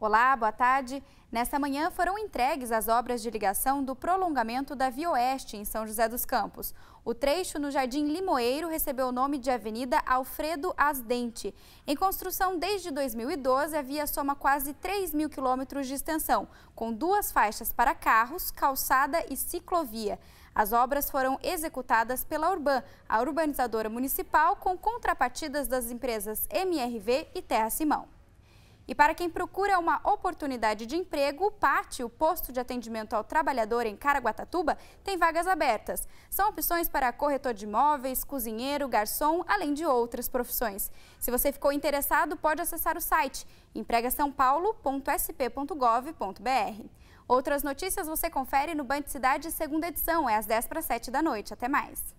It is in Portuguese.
Olá, boa tarde. Nesta manhã foram entregues as obras de ligação do prolongamento da Via Oeste, em São José dos Campos. O trecho no Jardim Limoeiro recebeu o nome de Avenida Alfredo Asdente. Em construção desde 2012, a via soma quase 3 mil quilômetros de extensão, com duas faixas para carros, calçada e ciclovia. As obras foram executadas pela Urban, a urbanizadora municipal, com contrapartidas das empresas MRV e Terra Simão. E para quem procura uma oportunidade de emprego, o PAT, o Posto de Atendimento ao Trabalhador em Caraguatatuba, tem vagas abertas. São opções para corretor de imóveis, cozinheiro, garçom, além de outras profissões. Se você ficou interessado, pode acessar o site empregasaopaulo.sp.gov.br. Outras notícias você confere no Band Cidade, segunda edição, é às 10 para 7 da noite. Até mais!